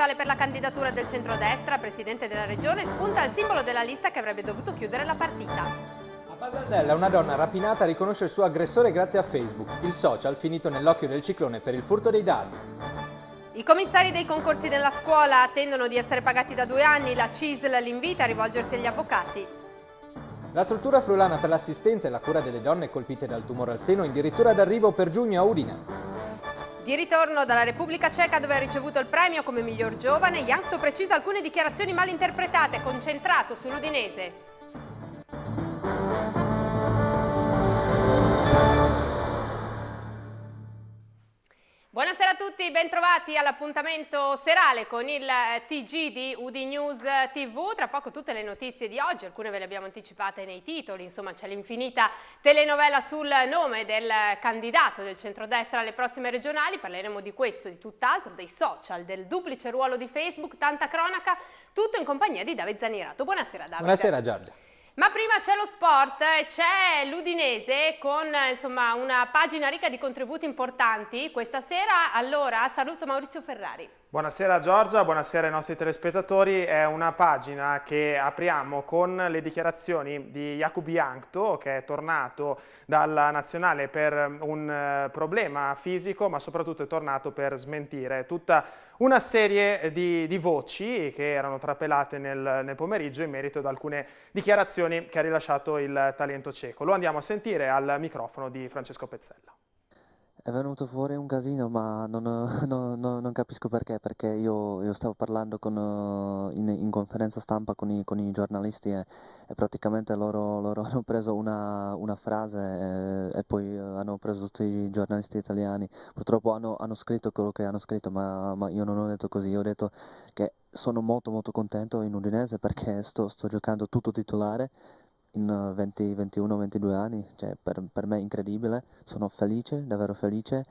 speciale per la candidatura del centrodestra, presidente della regione, spunta il simbolo della lista che avrebbe dovuto chiudere la partita. Basardella, una donna rapinata, riconosce il suo aggressore grazie a Facebook, il social finito nell'occhio del ciclone per il furto dei dati. I commissari dei concorsi della scuola attendono di essere pagati da due anni, la CISL li invita a rivolgersi agli avvocati. La struttura frulana per l'assistenza e la cura delle donne colpite dal tumore al seno è addirittura d'arrivo per giugno a Udine. Di ritorno dalla Repubblica Ceca dove ha ricevuto il premio come miglior giovane, Jankto precisa alcune dichiarazioni mal interpretate, concentrato sull'Udinese. Buonasera a tutti, bentrovati all'appuntamento serale con il eh, TG di UD News eh, TV. Tra poco tutte le notizie di oggi, alcune ve le abbiamo anticipate nei titoli, insomma c'è l'infinita telenovela sul nome del candidato del centrodestra alle prossime regionali, parleremo di questo, di tutt'altro, dei social, del duplice ruolo di Facebook, tanta cronaca, tutto in compagnia di Davide Zanirato. Buonasera Davide. Buonasera Giorgia. Ma prima c'è lo sport, eh, c'è l'Udinese con eh, insomma, una pagina ricca di contributi importanti questa sera. Allora saluto Maurizio Ferrari. Buonasera Giorgia, buonasera ai nostri telespettatori. È una pagina che apriamo con le dichiarazioni di Jakub Jankto, che è tornato dalla nazionale per eh, un eh, problema fisico, ma soprattutto è tornato per smentire tutta una serie eh, di, di voci che erano trapelate nel, nel, pomeriggio in merito ad alcune dichiarazioni che ha rilasciato il talento cieco. Lo andiamo a sentire al microfono di Francesco Pezzella. È venuto fuori un casino, ma non, non, non, capisco perché, perché io, io stavo parlando con, eh, in, in, conferenza stampa con i, con i giornalisti e, e, praticamente loro, loro hanno preso una, una frase e, e, poi eh, hanno preso tutti i giornalisti italiani. Purtroppo hanno, hanno scritto quello che hanno scritto, ma, ma io non ho detto così, io ho detto che sono molto molto contento in Udinese perché sto, sto giocando tutto titolare in 20, 21, 22 anni, cioè per, per me è incredibile, sono felice, davvero felice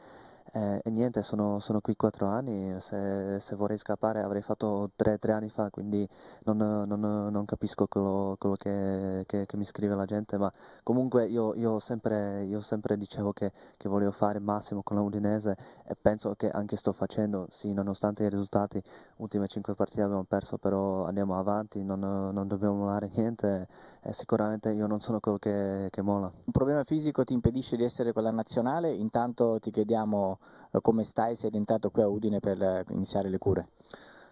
eh, e niente, sono, sono qui quattro anni, se, se, vorrei scappare avrei fatto tre, tre anni fa, quindi non, non, non capisco quello, quello che, che, che, mi scrive la gente, ma comunque io, io sempre, io sempre dicevo che, che, volevo fare il massimo con la Udinese e penso che anche sto facendo, sì, nonostante i risultati, ultime cinque partite abbiamo perso, però andiamo avanti, non, non dobbiamo molare niente e sicuramente io non sono quello che, mola. Un problema fisico ti impedisce di essere con la nazionale, intanto ti chiediamo eh, come stai? Sei rientrato qui a Udine per eh, iniziare le cure?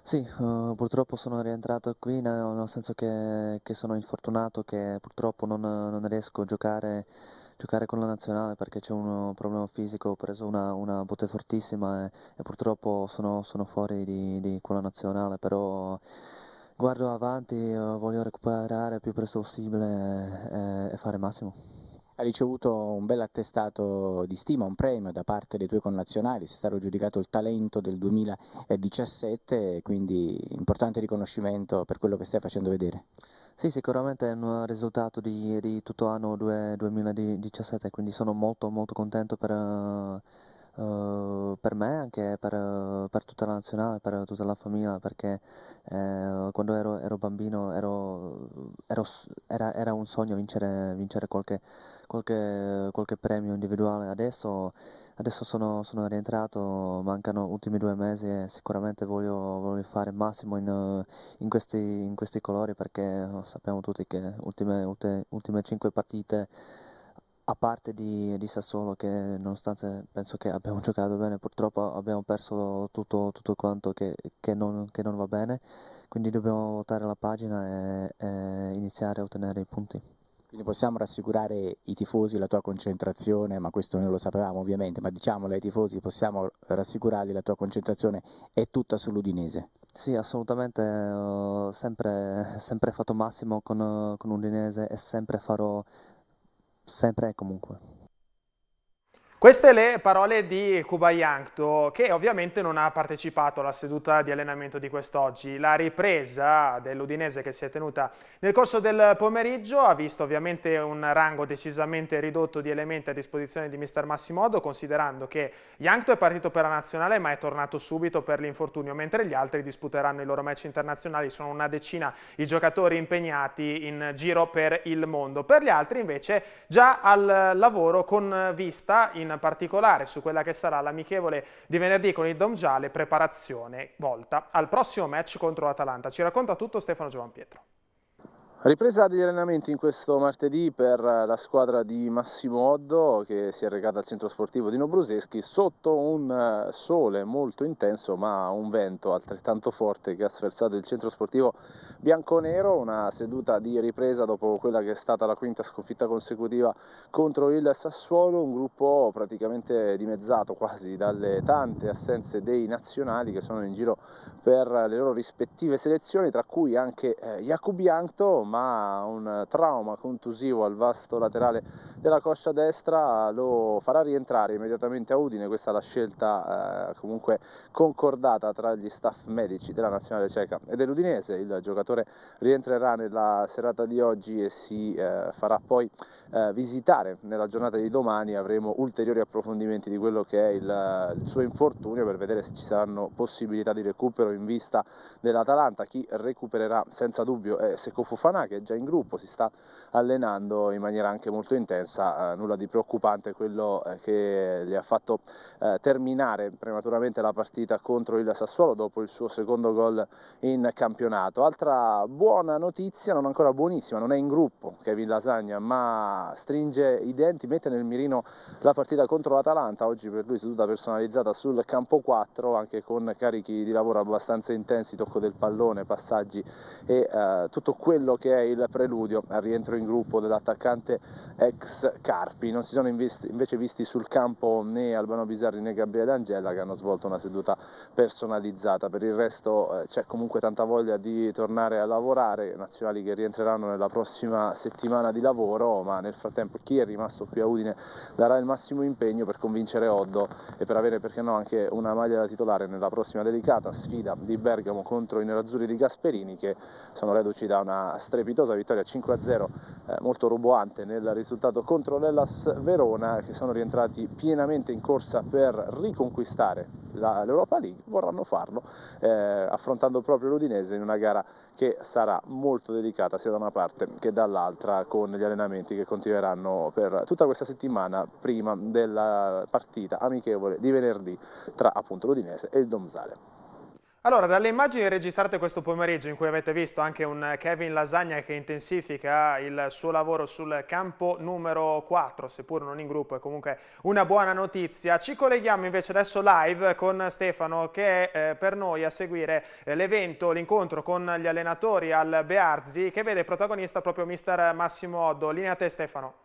Sì, uh, purtroppo sono rientrato qui nel senso che, che sono infortunato, che purtroppo non, non riesco a giocare, giocare, con la nazionale perché c'è un problema fisico, ho preso una, una botte fortissima e, e purtroppo sono, sono fuori di, di, quella nazionale, però guardo avanti, voglio recuperare il più presto possibile e, e fare il massimo ha ricevuto un bel attestato di stima, un premio da parte dei tuoi connazionali, si è stato giudicato il talento del 2017, quindi importante riconoscimento per quello che stai facendo vedere. Sì, sicuramente è un risultato di, di tutto l'anno 2017, quindi sono molto molto contento per... Uh eh, per me, anche per, eh, per, tutta la nazionale, per tutta la famiglia, perché eh, quando ero, ero bambino ero, ero, era, era, un sogno vincere, vincere qualche, qualche, qualche, premio individuale. Adesso, adesso sono, sono, rientrato, mancano ultimi due mesi e sicuramente voglio, voglio fare il massimo in, in, questi, in, questi, colori perché sappiamo tutti che ultime, ultime, ultime cinque partite a parte di, di, Sassuolo che nonostante penso che abbiamo giocato bene purtroppo abbiamo perso tutto, tutto quanto che, che, non, che, non, va bene quindi dobbiamo voltare la pagina e, e, iniziare a ottenere i punti quindi possiamo rassicurare i tifosi la tua concentrazione ma questo noi lo sapevamo ovviamente ma diciamolo ai tifosi possiamo rassicurarli la tua concentrazione è tutta sull'Udinese sì, assolutamente, ho eh, sempre, sempre fatto massimo con, con Udinese e sempre farò sempre e comunque. Queste le parole di Yankto, che ovviamente non ha partecipato alla seduta di allenamento di quest'oggi. La ripresa dell'Udinese che si è tenuta nel corso del pomeriggio ha visto ovviamente un rango decisamente ridotto di elementi a disposizione di mister Massimodo, considerando che Yankto è partito per la nazionale ma è tornato subito per l'infortunio, mentre gli altri disputeranno i loro match internazionali. Sono una decina i giocatori impegnati in giro per il mondo. Per gli altri invece già al lavoro con vista in particolare su quella che sarà l'amichevole di venerdì con il Dom Domgiale, preparazione volta al prossimo match contro l'Atalanta. Ci racconta tutto Stefano Giovanpietro. Ripresa degli allenamenti in questo martedì per la squadra di Massimo Oddo che si è recata al centro sportivo di Nobruseschi sotto un eh, sole molto intenso ma un vento altrettanto forte che ha sferzato il centro sportivo bianconero, una seduta di ripresa dopo quella che è stata la quinta sconfitta consecutiva contro il Sassuolo, un gruppo praticamente dimezzato quasi dalle tante assenze dei nazionali che sono in giro per le loro rispettive selezioni tra cui anche eh, Jacobianto ma un trauma contusivo al vasto laterale della coscia destra lo farà rientrare immediatamente a Udine, questa è la scelta eh, comunque concordata tra gli staff medici della nazionale ceca e dell'Udinese, il giocatore rientrerà nella serata di oggi e si eh, farà poi eh, visitare nella giornata di domani, avremo ulteriori approfondimenti di quello che è il, il suo infortunio per vedere se ci saranno possibilità di recupero in vista dell'Atalanta, chi recupererà senza dubbio è Seco Tananà che è già in gruppo, si sta allenando in maniera anche molto intensa, eh, nulla di preoccupante quello eh, che gli ha fatto eh, terminare prematuramente la partita contro il Sassuolo dopo il suo secondo gol in campionato. Altra buona notizia, non ancora buonissima, non è in gruppo Kevin Lasagna, ma stringe i denti, mette nel mirino la partita contro l'Atalanta, oggi per lui seduta personalizzata sul campo 4, anche con carichi di lavoro abbastanza intensi, tocco del pallone, passaggi e eh, tutto quello che che è il preludio al rientro in gruppo dell'attaccante ex Carpi. Non si sono invece visti sul campo né Albano Bizzarri né Gabriele Angella che hanno svolto una seduta personalizzata. Per il resto eh, c'è comunque tanta voglia di tornare a lavorare, nazionali che rientreranno nella prossima settimana di lavoro, ma nel frattempo chi è rimasto qui a Udine darà il massimo impegno per convincere Oddo e per avere perché no anche una maglia da titolare nella prossima delicata sfida di Bergamo contro i nerazzurri di Gasperini che sono reduci da una stagione strepitosa vittoria 5-0 eh, molto roboante nel risultato contro l'Ellas Verona che sono rientrati pienamente in corsa per riconquistare la, l'Europa League, vorranno farlo eh, affrontando proprio l'Udinese in una gara che sarà molto delicata sia da una parte che dall'altra con gli allenamenti che continueranno per tutta questa settimana prima della partita amichevole di venerdì tra appunto l'Udinese e il Domzale. Allora, dalle immagini registrate questo pomeriggio in cui avete visto anche un Kevin Lasagna che intensifica il suo lavoro sul campo numero 4, seppur non in gruppo, è comunque una buona notizia. Ci colleghiamo invece adesso live con Stefano che è eh, per noi a seguire eh, l'evento, l'incontro con gli allenatori al Bearzi che vede protagonista proprio mister Massimo Oddo. Linea a te Stefano.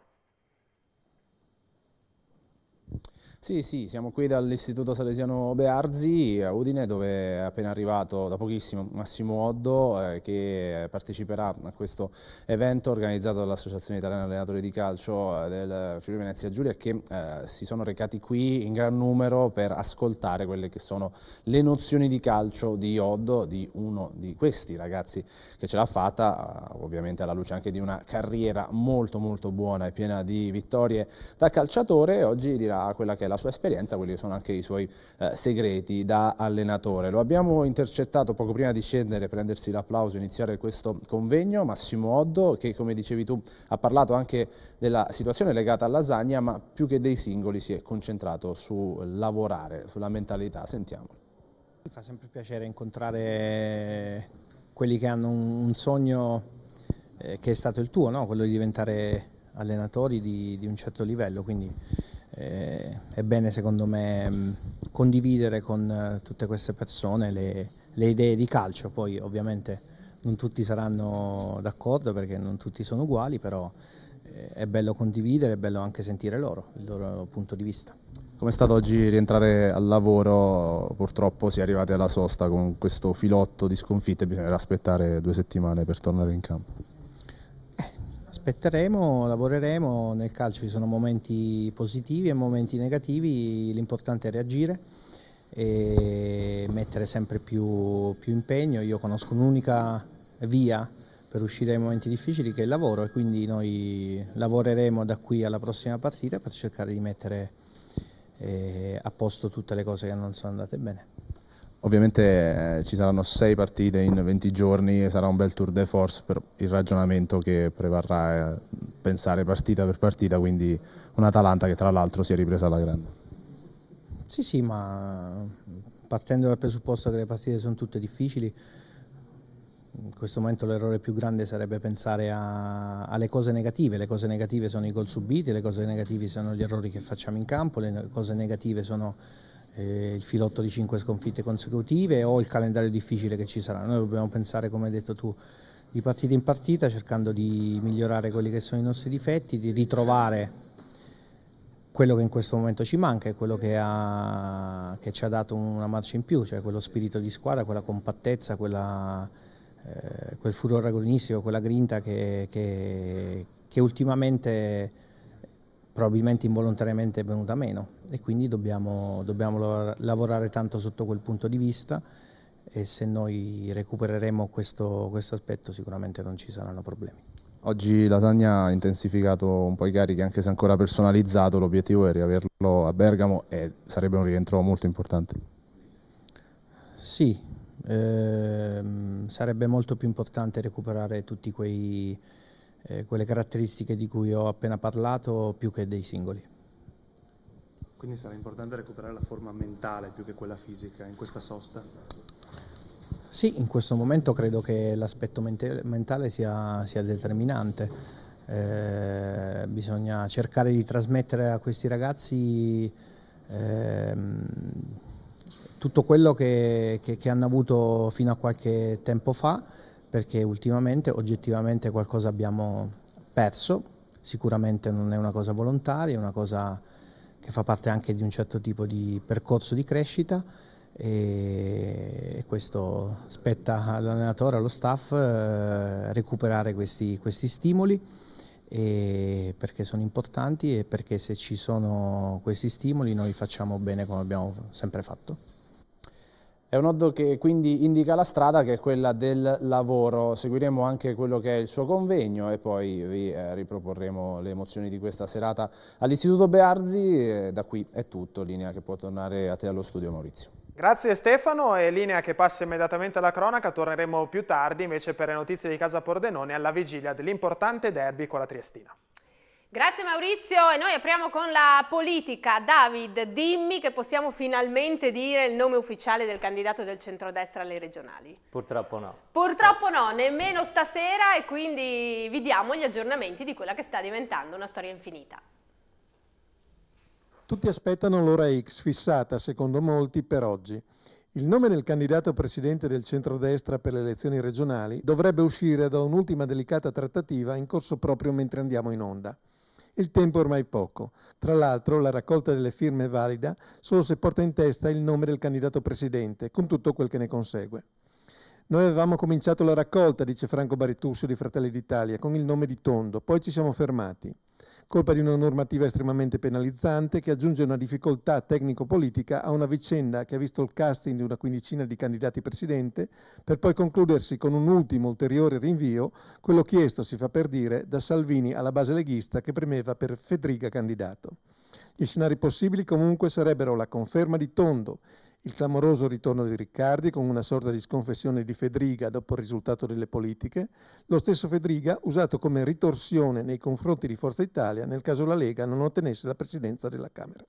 Sì, sì, siamo qui dall'Istituto Salesiano Bearzi a Udine dove è appena arrivato da pochissimo Massimo Oddo eh, che parteciperà a questo evento organizzato dall'Associazione Italiana Allenatori di Calcio eh, del Friuli Venezia Giulia che eh, si sono recati qui in gran numero per ascoltare quelle che sono le nozioni di calcio di Oddo, di uno di questi ragazzi che ce l'ha fatta, eh, ovviamente alla luce anche di una carriera molto molto buona e piena di vittorie da calciatore, oggi dirà quella che è la sua esperienza, quelli che sono anche i suoi eh, segreti da allenatore. Lo abbiamo intercettato poco prima di scendere, prendersi l'applauso, e iniziare questo convegno, Massimo Oddo, che come dicevi tu ha parlato anche della situazione legata alla Lasagna, ma più che dei singoli si è concentrato su lavorare, sulla mentalità. Sentiamolo. Mi fa sempre piacere incontrare quelli che hanno un sogno eh, che è stato il tuo, no? quello di diventare allenatori di, di, un certo livello, quindi eh, è bene secondo me mm, condividere con eh, tutte queste persone le, le idee di calcio, poi ovviamente non tutti saranno d'accordo perché non tutti sono uguali, però eh, è bello condividere, è bello anche sentire loro, il loro punto di vista. Come è stato oggi rientrare al lavoro? Purtroppo si è arrivati alla sosta con questo filotto di sconfitte, bisognerà aspettare due settimane per tornare in campo. Aspetteremo, lavoreremo, nel calcio ci sono momenti positivi e momenti negativi, l'importante è reagire e mettere sempre più, più impegno. Io conosco un'unica via per uscire dai momenti difficili che è il lavoro e quindi noi lavoreremo da qui alla prossima partita per cercare di mettere eh, a posto tutte le cose che non sono andate bene. Ovviamente eh, ci saranno sei partite in 20 giorni e sarà un bel tour de force per il ragionamento che prevarrà eh, pensare partita per partita, quindi un'Atalanta che tra l'altro si è ripresa alla grande. Sì, sì, ma partendo dal presupposto che le partite sono tutte difficili, in questo momento l'errore più grande sarebbe pensare a, alle cose negative, le cose negative sono i gol subiti, le cose negative sono gli errori che facciamo in campo, le cose negative sono eh, il filotto di 5 sconfitte consecutive o il calendario difficile che ci sarà. Noi dobbiamo pensare, come hai detto tu, di partita in partita cercando di migliorare quelli che sono i nostri difetti, di ritrovare quello che in questo momento ci manca e quello che, ha, che, ci ha dato una marcia in più, cioè quello spirito di squadra, quella compattezza, quella, eh, quel furore agonistico, quella grinta che, che, che ultimamente probabilmente involontariamente è venuta meno e quindi dobbiamo, dobbiamo lavorare tanto sotto quel punto di vista e se noi recupereremo questo, questo aspetto sicuramente non ci saranno problemi. Oggi Lasagna ha intensificato un po' i carichi, anche se ancora personalizzato, l'obiettivo è riaverlo a Bergamo e sarebbe un rientro molto importante. Sì, ehm, sarebbe molto più importante recuperare tutti quei, eh, quelle caratteristiche di cui ho appena parlato più che dei singoli. Quindi sarà importante recuperare la forma mentale più che quella fisica in questa sosta? Sì, in questo momento credo che l'aspetto mentale sia, sia determinante. Eh, bisogna cercare di trasmettere a questi ragazzi eh, tutto quello che, che, che hanno avuto fino a qualche tempo fa perché ultimamente oggettivamente qualcosa abbiamo perso, sicuramente non è una cosa volontaria, è una cosa che fa parte anche di un certo tipo di percorso di crescita e questo spetta all'allenatore, allo staff eh, recuperare questi, questi stimoli perché sono importanti e perché se ci sono questi stimoli noi facciamo bene come abbiamo sempre fatto. È un oddo che quindi indica la strada che è quella del lavoro, seguiremo anche quello che è il suo convegno e poi vi eh, riproporremo le emozioni di questa serata all'Istituto Bearzi. Eh, da qui è tutto, linea che può tornare a te allo studio Maurizio. Grazie Stefano e linea che passa immediatamente alla cronaca, torneremo più tardi invece per le notizie di Casa Pordenone alla vigilia dell'importante derby con la Triestina. Grazie Maurizio e noi apriamo con la politica. David, dimmi che possiamo finalmente dire il nome ufficiale del candidato del centrodestra alle regionali. Purtroppo no. Purtroppo no, nemmeno stasera e quindi vi diamo gli aggiornamenti di quella che sta diventando una storia infinita. Tutti aspettano l'ora X, fissata secondo molti per oggi. Il nome del candidato presidente del centrodestra per le elezioni regionali dovrebbe uscire da un'ultima delicata trattativa in corso proprio mentre andiamo in onda. Il tempo è ormai poco. Tra l'altro la raccolta delle firme è valida solo se porta in testa il nome del candidato presidente, con tutto quel che ne consegue. Noi avevamo cominciato la raccolta, dice Franco Baritusso di Fratelli d'Italia, con il nome di Tondo, poi ci siamo fermati colpa di una normativa estremamente penalizzante che aggiunge una difficoltà tecnico-politica a una vicenda che ha visto il casting di una quindicina di candidati presidente, per poi concludersi con un ultimo ulteriore rinvio, quello chiesto, si fa per dire, da Salvini alla base leghista che premeva per Fedriga candidato. Gli scenari possibili comunque sarebbero la conferma di Tondo il clamoroso ritorno di Riccardi con una sorta di sconfessione di Fedriga dopo il risultato delle politiche, lo stesso Fedriga usato come ritorsione nei confronti di Forza Italia nel caso la Lega non ottenesse la presidenza della Camera.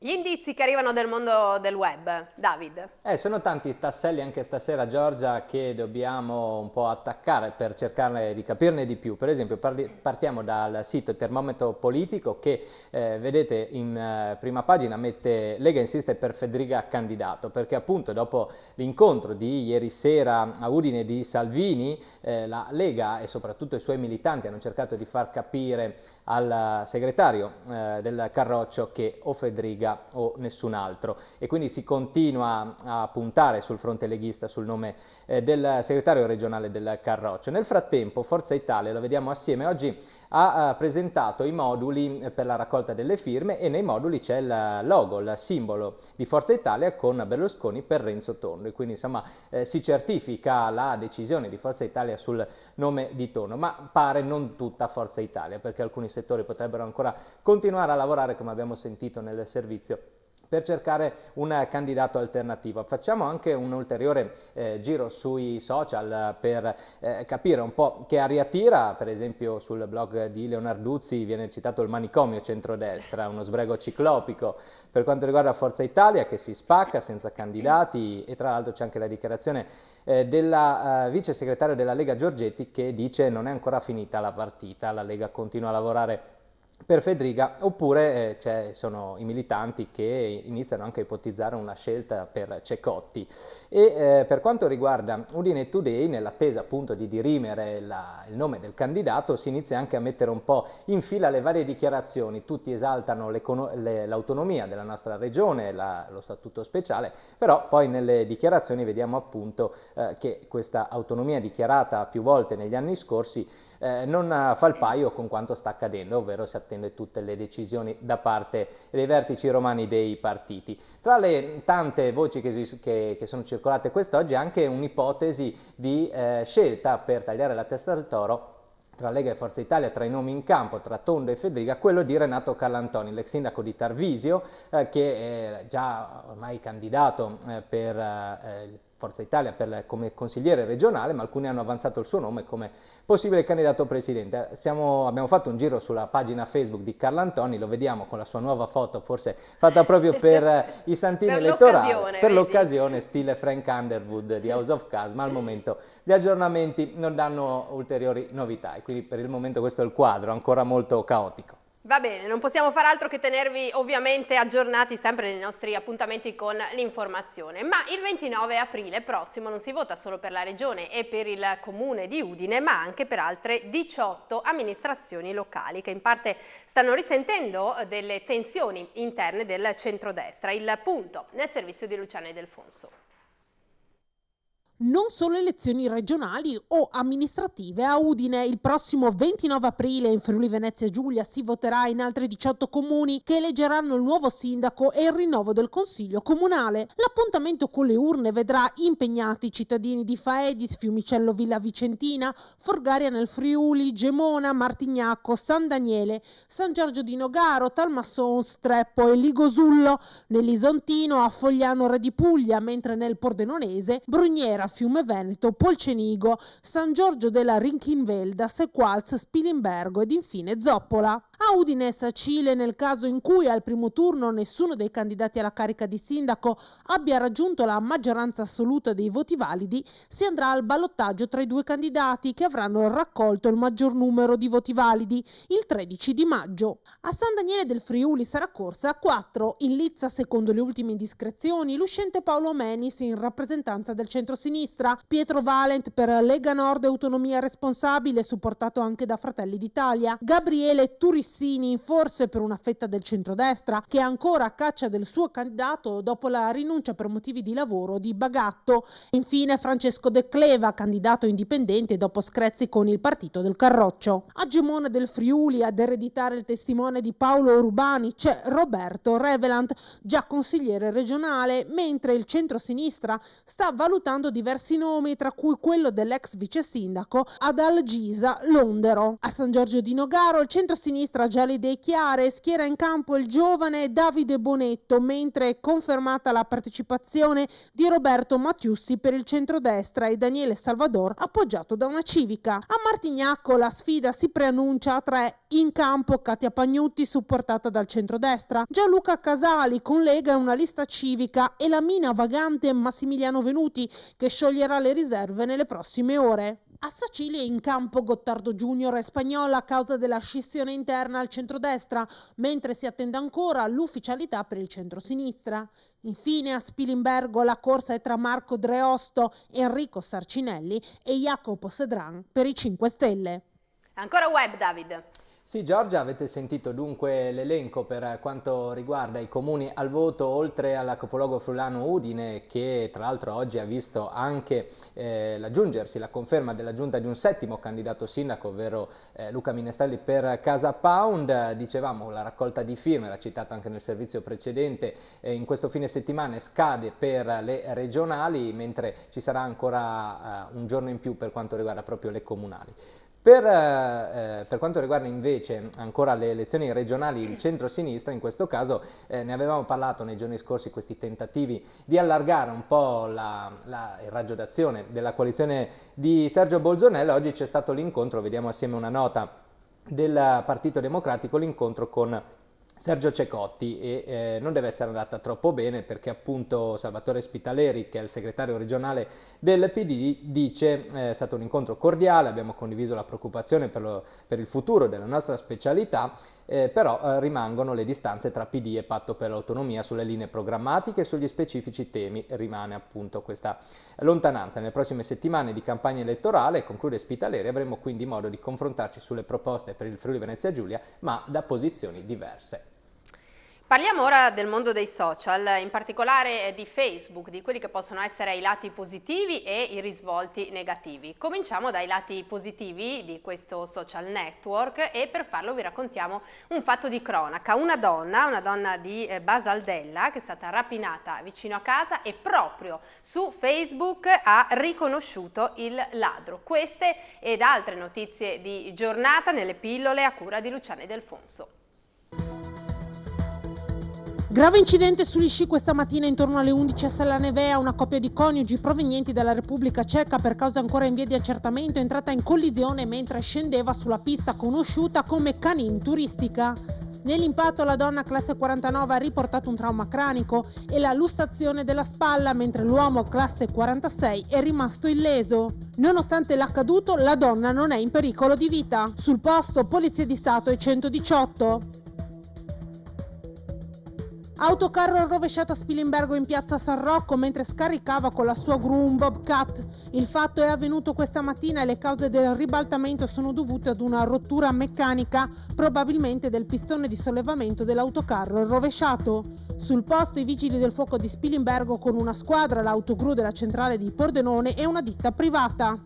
Gli indizi che arrivano dal mondo del web, David. Eh, sono tanti tasselli anche stasera, Giorgia, che dobbiamo un po' attaccare per cercare di capirne di più. Per esempio, partiamo dal sito Termometro Politico che, eh, vedete, in eh, prima pagina mette Lega insiste per Federica candidato, perché appunto dopo l'incontro di ieri sera a Udine di Salvini, eh, la Lega e soprattutto i suoi militanti hanno cercato di far capire al eh, segretario eh, del Carroccio che o Federica Calabria o nessun altro. E quindi si continua a puntare sul fronte leghista, sul nome eh, del segretario regionale del Carroccio. Nel frattempo Forza Italia, lo vediamo assieme oggi, ha eh, presentato i moduli eh, per la raccolta delle firme e nei moduli c'è il logo, il simbolo di Forza Italia con Berlusconi per Renzo Tondo e quindi insomma eh, si certifica la decisione di Forza Italia sul nome di Tondo, ma pare non tutta Forza Italia perché alcuni settori potrebbero ancora continuare a lavorare come abbiamo sentito nel servizio per cercare un candidato alternativo. Facciamo anche un ulteriore eh, giro sui social eh, per eh, capire un po' che aria tira, per esempio sul blog di Leonarduzzi viene citato il manicomio centrodestra, uno sbrego ciclopico. Per quanto riguarda Forza Italia che si spacca senza candidati e tra l'altro c'è anche la dichiarazione eh, della eh, vice segretaria della Lega Giorgetti che dice non è ancora finita la partita, la Lega continua a lavorare per Federica, oppure eh, cioè, sono i militanti che iniziano anche a ipotizzare una scelta per Cecotti. E eh, per quanto riguarda Udine Today, nell'attesa appunto di dirimere la, il nome del candidato, si inizia anche a mettere un po' in fila le varie dichiarazioni. Tutti esaltano le, l'autonomia della nostra regione, la, lo statuto speciale, però poi nelle dichiarazioni vediamo appunto eh, che questa autonomia dichiarata più volte negli anni scorsi eh, non eh, fa il paio con quanto sta accadendo, ovvero si attende tutte le decisioni da parte dei vertici romani dei partiti. Tra le tante voci che, che, che sono circolate quest'oggi anche un'ipotesi di eh, scelta per tagliare la testa al toro tra Lega e Forza Italia, tra i nomi in campo, tra Tondo e Federica, quello di Renato Callantoni, l'ex sindaco di Tarvisio, eh, che è già ormai candidato eh, per eh, Forza Italia per, come consigliere regionale, ma alcuni hanno avanzato il suo nome come possibile candidato presidente. Siamo, abbiamo fatto un giro sulla pagina Facebook di Carlo Antoni, lo vediamo con la sua nuova foto, forse fatta proprio per eh, i santini per elettorali, per l'occasione, stile Frank Underwood di House of Cards, ma al momento gli aggiornamenti non danno ulteriori novità e quindi per il momento questo è il quadro, ancora molto caotico. Va bene, non possiamo far altro che tenervi ovviamente aggiornati sempre nei nostri appuntamenti con l'informazione, ma il 29 aprile prossimo non si vota solo per la regione e per il comune di Udine, ma anche per altre 18 amministrazioni locali che in parte stanno risentendo eh, delle tensioni interne del centrodestra. Il punto nel servizio di Luciana Delfonso non solo elezioni regionali o amministrative. A Udine il prossimo 29 aprile in Friuli Venezia Giulia si voterà in altri 18 comuni che eleggeranno il nuovo sindaco e il rinnovo del consiglio comunale. L'appuntamento con le urne vedrà impegnati i cittadini di Faedis, Fiumicello Villa Vicentina, Forgaria nel Friuli, Gemona, Martignacco, San Daniele, San Giorgio di Nogaro, Talmasson, Streppo e Ligosullo, nell'Isontino a Fogliano Re di Puglia, mentre nel Pordenonese Brugnera Fiume Veneto, Polcenigo, San Giorgio della Rinchinvelda, Sequalz, Spilimbergo ed infine Zoppola. A Udines, Cile, nel caso in cui al primo turno nessuno dei candidati alla carica di sindaco abbia raggiunto la maggioranza assoluta dei voti validi, si andrà al ballottaggio tra i due candidati che avranno raccolto il maggior numero di voti validi il 13 di maggio. A San Daniele del Friuli sarà corsa a 4. In Lizza, secondo le ultime indiscrezioni, l'uscente Paolo Menis in rappresentanza del centro-sinistra, Pietro Valent per Lega Nord Autonomia Responsabile, supportato anche da Fratelli d'Italia, Gabriele Turisi Lessini, forse per una fetta del centrodestra che è ancora a caccia del suo candidato dopo la rinuncia per motivi di lavoro di Bagatto. Infine Francesco De Cleva, candidato indipendente dopo screzzi con il partito del Carroccio. A Gemona del Friuli ad ereditare il testimone di Paolo Urbani c'è Roberto Revelant, già consigliere regionale, mentre il centro-sinistra sta valutando diversi nomi, tra cui quello dell'ex vice sindaco ad Algisa Londero. A San Giorgio di Nogaro il centro-sinistra tra gelide e chiare schiera in campo il giovane Davide Bonetto, mentre è confermata la partecipazione di Roberto Mattiussi per il centrodestra e Daniele Salvador appoggiato da una civica. A Martignacco la sfida si preannuncia a tre in campo Katia Pagnutti supportata dal centrodestra, Gianluca Casali con Lega e una lista civica e la mina vagante Massimiliano Venuti che scioglierà le riserve nelle prossime ore. A è in campo Gottardo Junior e Spagnola a causa della scissione interna al centrodestra, mentre si attende ancora l'ufficialità per il centrosinistra. Infine a Spilimbergo la corsa è tra Marco Dreosto, Enrico Sarcinelli e Jacopo Sedran per i 5 Stelle. Ancora web David. Sì Giorgia, avete sentito dunque l'elenco per quanto riguarda i comuni al voto oltre al capoluogo Frulano Udine che tra l'altro oggi ha visto anche eh, l'aggiungersi la conferma dell'aggiunta di un settimo candidato sindaco ovvero eh, Luca Minestrelli per Casa Pound, dicevamo la raccolta di firme, era citato anche nel servizio precedente, eh, in questo fine settimana scade per le regionali mentre ci sarà ancora eh, un giorno in più per quanto riguarda proprio le comunali. Per, eh, eh, per, quanto riguarda invece ancora le elezioni regionali, il centro-sinistra, in questo caso eh, ne avevamo parlato nei giorni scorsi, questi tentativi di allargare un po' la, la, il raggio d'azione della coalizione di Sergio Bolzonello, oggi c'è stato l'incontro, vediamo assieme una nota del Partito Democratico, l'incontro con Sergio Cecotti e eh, non deve essere andata troppo bene perché appunto Salvatore Spitaleri che è il segretario regionale del PD dice eh, è stato un incontro cordiale, abbiamo condiviso la preoccupazione per, lo, per il futuro della nostra specialità eh, però eh, rimangono le distanze tra PD e patto per l'autonomia sulle linee programmatiche e sugli specifici temi, rimane appunto questa lontananza. Nelle prossime settimane di campagna elettorale, conclude Spitaleri, avremo quindi modo di confrontarci sulle proposte per il Friuli Venezia Giulia, ma da posizioni diverse. Parliamo ora del mondo dei social, in particolare eh, di Facebook, di quelli che possono essere i lati positivi e i risvolti negativi. Cominciamo dai lati positivi di questo social network e per farlo vi raccontiamo un fatto di cronaca. Una donna, una donna di eh, Basaldella che è stata rapinata vicino a casa e proprio su Facebook ha riconosciuto il ladro. Queste ed altre notizie di giornata nelle pillole a cura di Luciane Delfonso. Grave incidente sugli sci questa mattina intorno alle 11 a Sella Nevea, una coppia di coniugi provenienti dalla Repubblica Ceca per causa ancora in via di accertamento è entrata in collisione mentre scendeva sulla pista conosciuta come Canin turistica. Nell'impatto la donna classe 49 ha riportato un trauma cranico e la lussazione della spalla, mentre l'uomo classe 46 è rimasto illeso. Nonostante l'accaduto, la donna non è in pericolo di vita. Sul posto Polizia di Stato e 118. Autocarro rovesciato a Spilimbergo in piazza San Rocco mentre scaricava con la sua gru un Bobcat. Il fatto è avvenuto questa mattina e le cause del ribaltamento sono dovute ad una rottura meccanica, probabilmente del pistone di sollevamento dell'autocarro rovesciato. Sul posto i vigili del fuoco di Spilimbergo con una squadra, l'autogru della centrale di Pordenone e una ditta privata.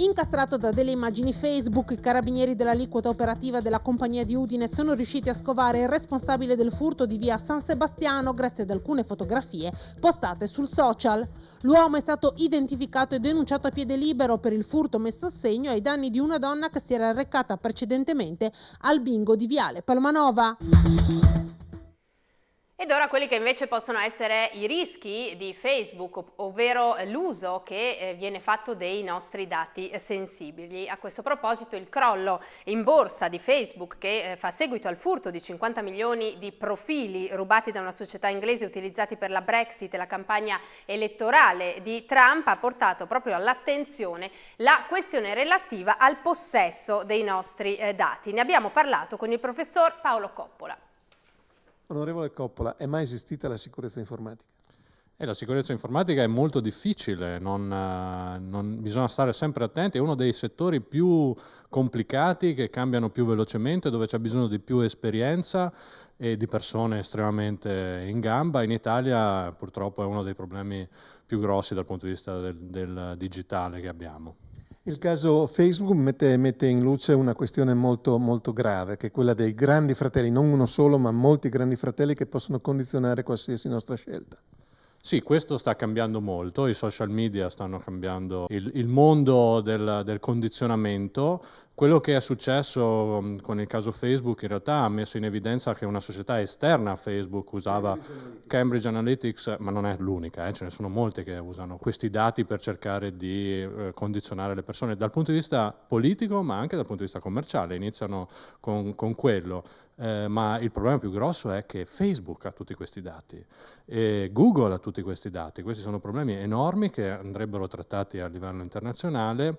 Incastrato da delle immagini Facebook, i carabinieri dell'aliquota operativa della compagnia di Udine sono riusciti a scovare il responsabile del furto di via San Sebastiano grazie ad alcune fotografie postate sul social. L'uomo è stato identificato e denunciato a piede libero per il furto messo a segno ai danni di una donna che si era recata precedentemente al bingo di Viale Palmanova. Ed ora quelli che invece possono essere i rischi di Facebook, ovvero l'uso che eh, viene fatto dei nostri dati eh, sensibili. A questo proposito il crollo in borsa di Facebook che eh, fa seguito al furto di 50 milioni di profili rubati da una società inglese utilizzati per la Brexit e la campagna elettorale di Trump ha portato proprio all'attenzione la questione relativa al possesso dei nostri dati. Ne abbiamo parlato con il professor Paolo Coppola. Onorevole Coppola, è mai esistita la sicurezza informatica? E eh, la sicurezza informatica è molto difficile, non, eh, non, bisogna stare sempre attenti, è uno dei settori più complicati che cambiano più velocemente, dove c'è bisogno di più esperienza e di persone estremamente in gamba. In Italia purtroppo è uno dei problemi più grossi dal punto di vista del, del digitale che abbiamo. Il caso Facebook mette, mette in luce una questione molto, molto grave, che è quella dei grandi fratelli, non uno solo, ma molti grandi fratelli che possono condizionare qualsiasi nostra scelta. Sì, questo sta cambiando molto, i social media stanno cambiando il, il mondo del, del condizionamento, quello che è successo con il caso Facebook in realtà ha messo in evidenza che una società esterna a Facebook usava Cambridge Analytics, ma non è l'unica, eh, ce ne sono molte che usano questi dati per cercare di eh, condizionare le persone dal punto di vista politico ma anche dal punto di vista commerciale, iniziano con, con quello. Eh, ma il problema più grosso è che Facebook ha tutti questi dati e Google ha tutti questi dati, questi sono problemi enormi che andrebbero trattati a livello internazionale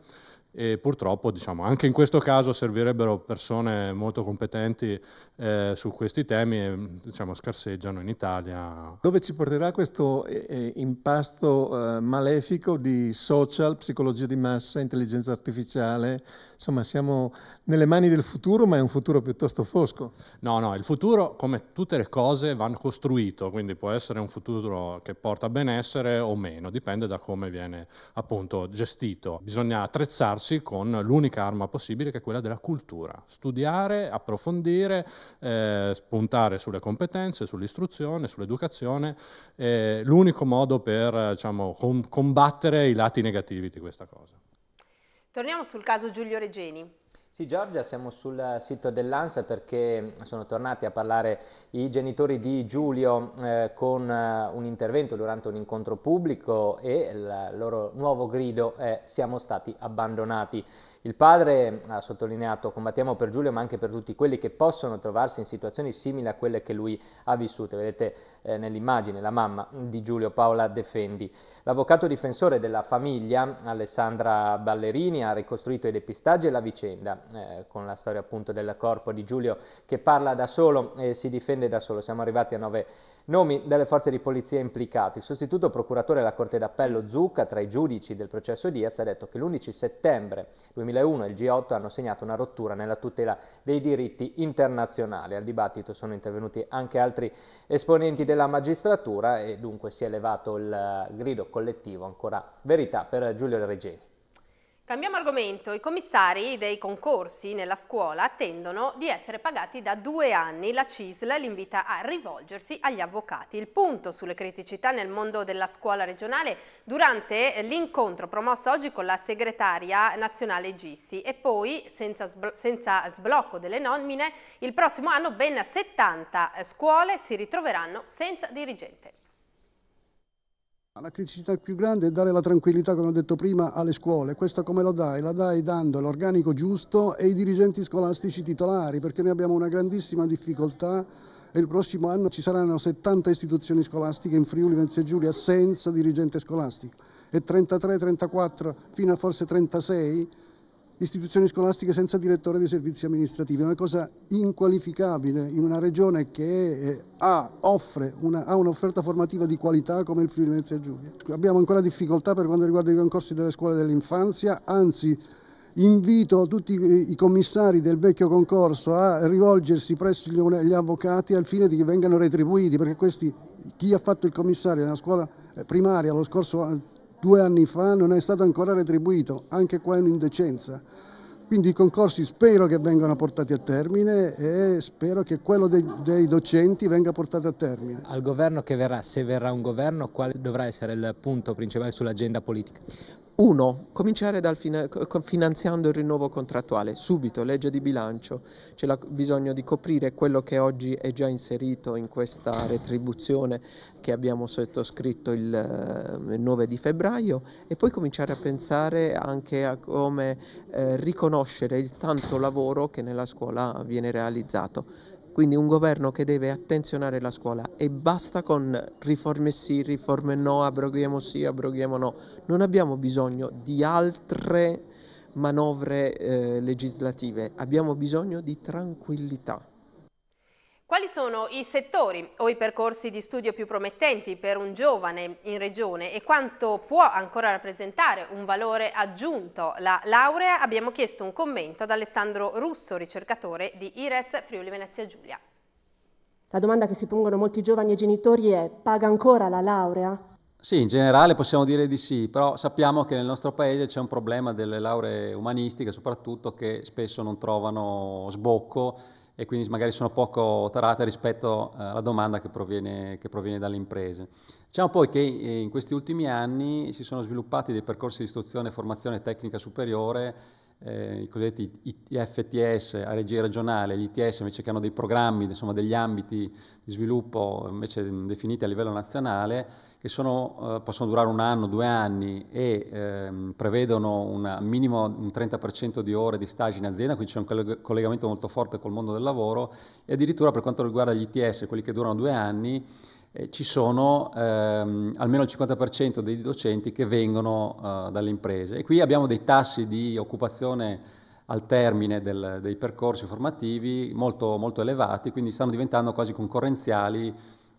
e purtroppo diciamo, anche in questo caso servirebbero persone molto competenti eh, su questi temi e diciamo, scarseggiano in Italia. Dove ci porterà questo eh, eh, impasto eh, malefico di social, psicologia di massa, intelligenza artificiale? Insomma siamo nelle mani del futuro ma è un futuro piuttosto fosco. No, no, il futuro come tutte le cose va costruito, quindi può essere un futuro che porta benessere o meno, dipende da come viene appunto gestito. Bisogna attrezzarsi confrontarsi con l'unica arma possibile che è quella della cultura. Studiare, approfondire, eh, puntare sulle competenze, sull'istruzione, sull'educazione, eh, l'unico modo per diciamo, com- combattere i lati negativi di questa cosa. Torniamo sul caso Giulio Regeni. Sì Giorgia, siamo sul sito dell'ANSA perché sono tornati a parlare i genitori di Giulio eh, con eh, un intervento durante un incontro pubblico e il loro nuovo grido è siamo stati abbandonati. Il padre ha sottolineato combattiamo per Giulio ma anche per tutti quelli che possono trovarsi in situazioni simili a quelle che lui ha vissute. Vedete eh, nell'immagine la mamma di Giulio Paola Defendi. L'avvocato difensore della famiglia Alessandra Ballerini ha ricostruito i depistaggi e la vicenda eh, con la storia appunto del corpo di Giulio che parla da solo e si difende da solo. Siamo arrivati a nove Nomi delle forze di polizia implicate. Il sostituto procuratore della Corte d'Appello Zucca, tra i giudici del processo Diaz, ha detto che l'11 settembre 2001 e il G8 hanno segnato una rottura nella tutela dei diritti internazionali. Al dibattito sono intervenuti anche altri esponenti della magistratura e dunque si è elevato il grido collettivo ancora verità per Giulio Regeni. Cambiamo argomento. I commissari dei concorsi nella scuola attendono di essere pagati da due anni. La CISL li invita a rivolgersi agli avvocati. Il punto sulle criticità nel mondo della scuola regionale durante l'incontro promosso oggi con la segretaria nazionale Gissi e poi, senza, sblocco delle nomine, il prossimo anno ben 70 scuole si ritroveranno senza dirigente. La criticità più grande è dare la tranquillità, come ho detto prima, alle scuole. Questa come lo dai? La dai dando l'organico giusto e i dirigenti scolastici titolari, perché noi abbiamo una grandissima difficoltà e il prossimo anno ci saranno 70 istituzioni scolastiche in Friuli, Venezia e Giulia senza dirigente scolastico e 33, 34, fino a forse 36 istituzioni scolastiche senza direttore dei servizi amministrativi, è una cosa inqualificabile in una regione che eh, ha, una, ha, un'offerta formativa di qualità come il Friuli Venezia Giulia. Abbiamo ancora difficoltà per quanto riguarda i concorsi delle scuole dell'infanzia, anzi invito tutti i commissari del vecchio concorso a rivolgersi presso gli avvocati al fine di che vengano retribuiti, perché questi, chi ha fatto il commissario nella scuola eh, primaria lo scorso anno, due anni fa non è stato ancora retribuito, anche qua è un'indecenza. Quindi i concorsi spero che vengano portati a termine e spero che quello dei, dei, docenti venga portato a termine. Al governo che verrà, se verrà un governo, quale dovrà essere il punto principale sull'agenda politica? Uno, cominciare dal finanziando il rinnovo contrattuale, subito, legge di bilancio, c'è bisogno di coprire quello che oggi è già inserito in questa retribuzione che abbiamo sottoscritto il 9 eh, di febbraio e poi cominciare a pensare anche a come eh, riconoscere il tanto lavoro che nella scuola viene realizzato. Quindi un governo che deve attenzionare la scuola e basta con riforme sì, riforme no, abroghiamo sì, abroghiamo no. Non abbiamo bisogno di altre manovre eh, legislative, abbiamo bisogno di tranquillità. Quali sono i settori o i percorsi di studio più promettenti per un giovane in regione e quanto può ancora rappresentare un valore aggiunto la laurea? Abbiamo chiesto un commento ad Alessandro Russo, ricercatore di IRES Friuli Venezia Giulia. La domanda che si pongono molti giovani e genitori è paga ancora la laurea? Sì, in generale possiamo dire di sì, però sappiamo che nel nostro paese c'è un problema delle lauree umanistiche, soprattutto che spesso non trovano sbocco e quindi magari sono poco tarate rispetto eh, alla domanda che proviene, che proviene, dalle imprese. Diciamo poi che eh, in questi ultimi anni si sono sviluppati dei percorsi di istruzione e formazione tecnica superiore eh, i cosiddetti IFTS a regia regionale, gli ITS invece che hanno dei programmi, insomma degli ambiti di sviluppo invece definiti a livello nazionale, che sono, eh, possono durare un anno, due anni e ehm, prevedono una, minimo un 30% di ore di stage in azienda, quindi c'è un collegamento molto forte col mondo del lavoro e addirittura per quanto riguarda gli ITS, quelli che durano due anni, eh, ci sono ehm, almeno il 50% dei docenti che vengono eh, dalle imprese e qui abbiamo dei tassi di occupazione al termine del, dei percorsi formativi molto, molto elevati, quindi stanno diventando quasi concorrenziali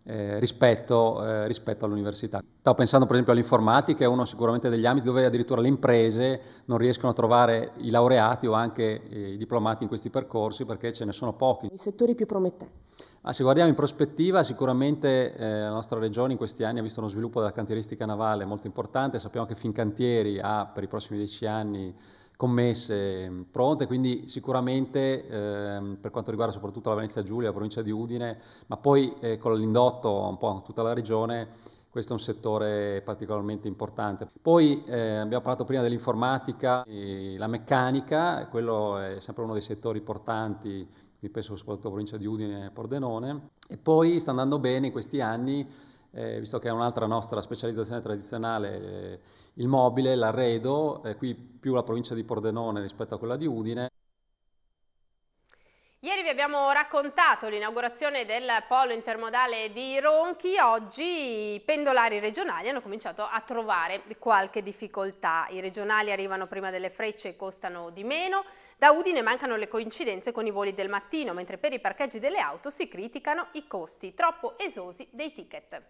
eh, rispetto, eh, rispetto, all'università. Stavo pensando per esempio all'informatica, è uno sicuramente degli ambiti dove addirittura le imprese non riescono a trovare i laureati o anche eh, i diplomati in questi percorsi perché ce ne sono pochi. I settori più promettenti. Ah, se guardiamo in prospettiva, sicuramente eh, la nostra regione in questi anni ha visto uno sviluppo della cantieristica navale molto importante, sappiamo che Fincantieri ha per i prossimi dieci anni commesse mm, pronte, quindi sicuramente eh, per quanto riguarda soprattutto la Venezia Giulia, la provincia di Udine, ma poi eh, con l'indotto un po' tutta la regione, questo è un settore particolarmente importante. Poi eh, abbiamo parlato prima dell'informatica, la meccanica, quello è sempre uno dei settori importanti, penso soprattutto alla provincia di Udine e Pordenone, e poi sta andando bene in questi anni eh, visto che è un'altra nostra specializzazione tradizionale, eh, il mobile, l'arredo, eh, qui più la provincia di Pordenone rispetto a quella di Udine. Ieri vi abbiamo raccontato l'inaugurazione del polo intermodale di Ronchi, oggi i pendolari regionali hanno cominciato a trovare qualche difficoltà. I regionali arrivano prima delle frecce e costano di meno, da Udine mancano le coincidenze con i voli del mattino, mentre per i parcheggi delle auto si criticano i costi troppo esosi dei ticket.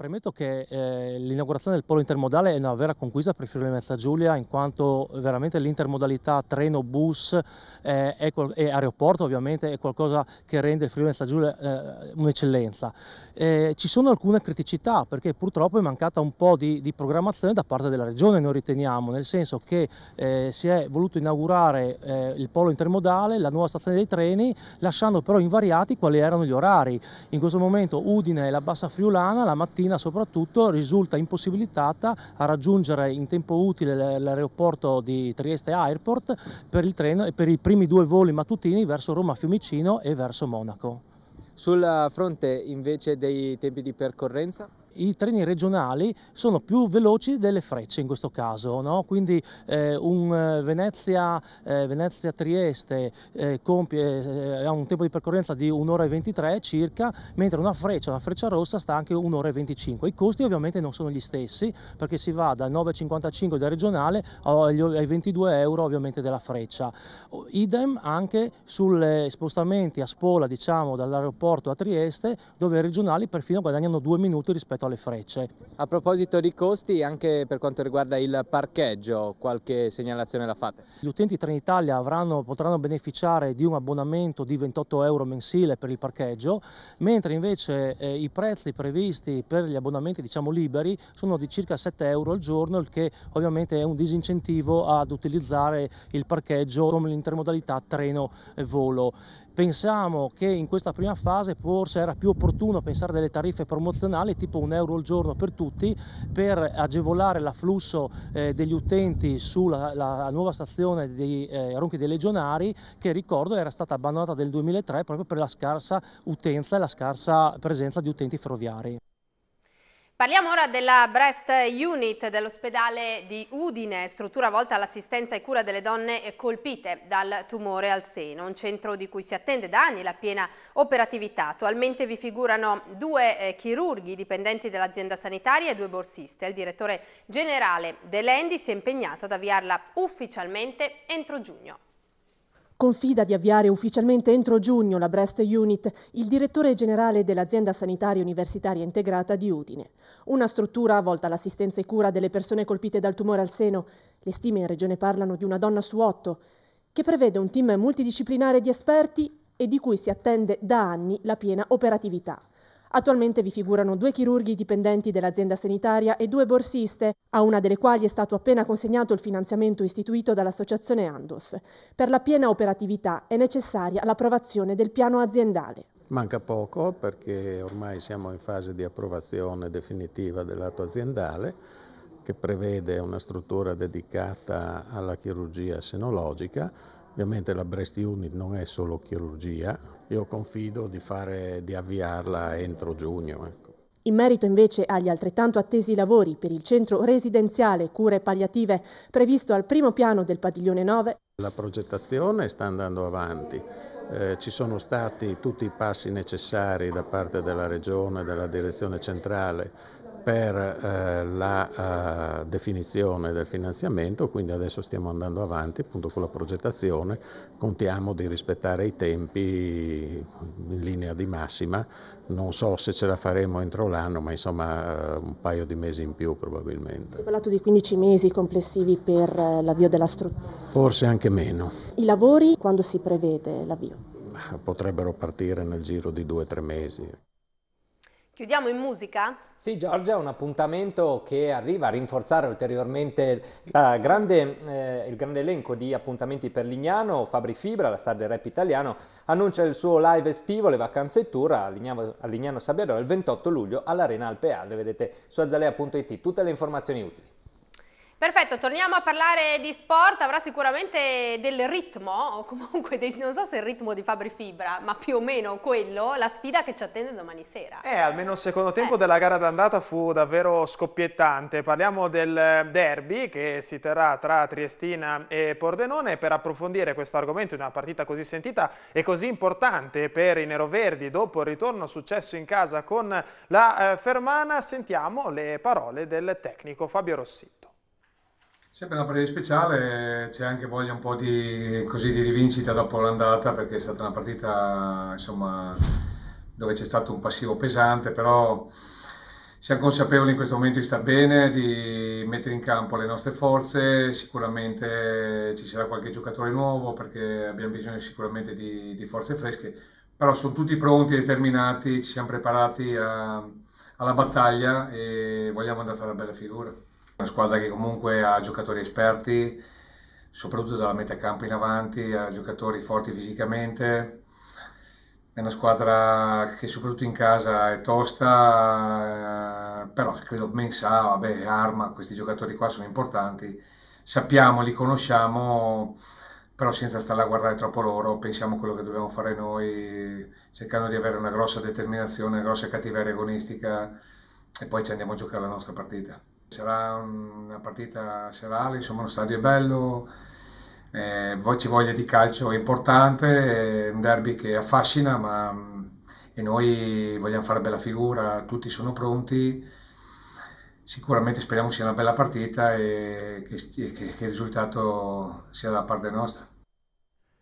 Premetto che eh, l'inaugurazione del polo intermodale è una vera conquista per Friuli Venezia Giulia in quanto veramente l'intermodalità treno-bus eh, e aeroporto ovviamente è qualcosa che rende il Friuli Venezia Giulia eh, un'eccellenza. Eh, ci sono alcune criticità perché purtroppo è mancata un po' di, di programmazione da parte della regione noi riteniamo, nel senso che eh, si è voluto inaugurare eh, il polo intermodale, la nuova stazione dei treni lasciando però invariati quali erano gli orari. In questo momento Udine e la Bassa Friulana la mattina Messina soprattutto risulta impossibilitata a raggiungere in tempo utile l'aeroporto di Trieste Airport per, il treno, e per i primi due voli mattutini verso Roma Fiumicino e verso Monaco. Sul fronte invece dei tempi di percorrenza? i treni regionali sono più veloci delle frecce in questo caso, no? quindi eh, un eh, Venezia, eh, Venezia trieste eh, eh, ha un tempo di percorrenza di 1 ora e 23 circa, mentre una freccia, una freccia rossa sta anche 1 ora e 25. I costi ovviamente non sono gli stessi perché si va dal 9,55 del regionale ai 22 euro ovviamente della freccia. Idem anche sulle spostamenti a spola diciamo dall'aeroporto a Trieste dove i regionali perfino guadagnano due minuti rispetto rispetto alle frecce. A proposito di costi, anche per quanto riguarda il parcheggio, qualche segnalazione la fate? Gli utenti Trenitalia avranno, potranno beneficiare di un abbonamento di 28 euro mensile per il parcheggio, mentre invece eh, i prezzi previsti per gli abbonamenti diciamo, liberi sono di circa 7 euro al giorno, il che ovviamente è un disincentivo ad utilizzare il parcheggio come l'intermodalità treno-volo. Pensiamo che in questa prima fase forse era più opportuno pensare delle tariffe promozionali tipo un euro al giorno per tutti per agevolare l'afflusso eh, degli utenti sulla nuova stazione di eh, Ronchi dei Legionari che ricordo era stata abbandonata nel 2003 proprio per la scarsa utenza e la scarsa presenza di utenti ferroviari. Parliamo ora della Breast Unit dell'ospedale di Udine, struttura volta all'assistenza e cura delle donne colpite dal tumore al seno, un centro di cui si attende da anni la piena operatività. Attualmente vi figurano due eh, chirurghi dipendenti dell'azienda sanitaria e due borsiste. Il direttore generale dell'Endi si è impegnato ad avviarla ufficialmente entro giugno. Confida di avviare ufficialmente entro giugno la Breast Unit, il direttore generale dell'azienda sanitaria universitaria integrata di Udine. Una struttura volta all'assistenza e cura delle persone colpite dal tumore al seno. Le stime in regione parlano di una donna su otto, che prevede un team multidisciplinare di esperti e di cui si attende da anni la piena operatività. Attualmente vi figurano due chirurghi dipendenti dell'azienda sanitaria e due borsiste, a una delle quali è stato appena consegnato il finanziamento istituito dall'associazione Andos. Per la piena operatività è necessaria l'approvazione del piano aziendale. Manca poco perché ormai siamo in fase di approvazione definitiva dell'atto aziendale che prevede una struttura dedicata alla chirurgia senologica Ovviamente la Breast Unit non è solo chirurgia, io confido di, fare, di avviarla entro giugno. Ecco. In merito invece agli altrettanto attesi lavori per il centro residenziale cure palliative previsto al primo piano del padiglione 9. La progettazione sta andando avanti, eh, ci sono stati tutti i passi necessari da parte della Regione, della Direzione Centrale per eh, la eh, definizione del finanziamento, quindi adesso stiamo andando avanti appunto con la progettazione, contiamo di rispettare i tempi in linea di massima, non so se ce la faremo entro l'anno, ma insomma eh, un paio di mesi in più probabilmente. Si è parlato di 15 mesi complessivi per eh, l'avvio della struttura? Forse anche meno. I lavori quando si prevede l'avvio? Potrebbero partire nel giro di due o tre mesi. Chiudiamo in musica? Sì Giorgia, un appuntamento che arriva a rinforzare ulteriormente grande, eh, il grande elenco di appuntamenti per Lignano. Fabri Fibra, la star del rap italiano, annuncia il suo live estivo, le vacanze tour a Lignano, a Lignano Sabbiadoro il 28 luglio all'Arena Alpeadre. Vedete su azalea.it tutte le informazioni utili. Perfetto, torniamo a parlare di sport, avrà sicuramente del ritmo, o comunque dei, non so se il ritmo di Fabri Fibra, ma più o meno quello, la sfida che ci attende domani sera. Eh, almeno il secondo eh. tempo eh. della gara d'andata fu davvero scoppiettante. Parliamo del derby che si terrà tra Triestina e Pordenone per approfondire questo argomento, in una partita così sentita e così importante per i neroverdi dopo il ritorno successo in casa con la eh, Fermana, sentiamo le parole del tecnico Fabio Rossitto. Sempre una partita speciale, c'è anche voglia un po' di, così, di rivincita dopo l'andata perché è stata una partita insomma, dove c'è stato un passivo pesante, però siamo consapevoli in questo momento di star bene, di mettere in campo le nostre forze, sicuramente ci sarà qualche giocatore nuovo perché abbiamo bisogno sicuramente di, di forze fresche, però sono tutti pronti, determinati, ci siamo preparati a, alla battaglia e vogliamo andare a fare una bella figura. Una squadra che comunque ha giocatori esperti, soprattutto dalla metà campo in avanti, ha giocatori forti fisicamente. È una squadra che soprattutto in casa è tosta, eh, però credo ben sa, vabbè, Arma, questi giocatori qua sono importanti, sappiamo, li conosciamo, però senza stare a guardare troppo loro, pensiamo a quello che dobbiamo fare noi, cercando di avere una grossa determinazione, una grossa cattiveria agonistica e poi ci andiamo a giocare la nostra partita. Sarà una partita serale, insomma uno stadio è bello, eh, ci voglia di calcio è importante, è un derby che affascina ma, mm, e noi vogliamo fare bella figura, tutti sono pronti, sicuramente speriamo sia una bella partita e che, che, che il risultato sia da parte nostra.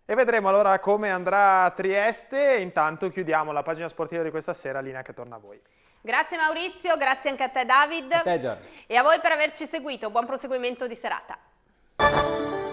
E vedremo allora come andrà Trieste, intanto chiudiamo la pagina sportiva di questa sera, Lina che torna a voi. Grazie Maurizio, grazie anche a te David. A te, e a voi per averci seguito, buon proseguimento di serata.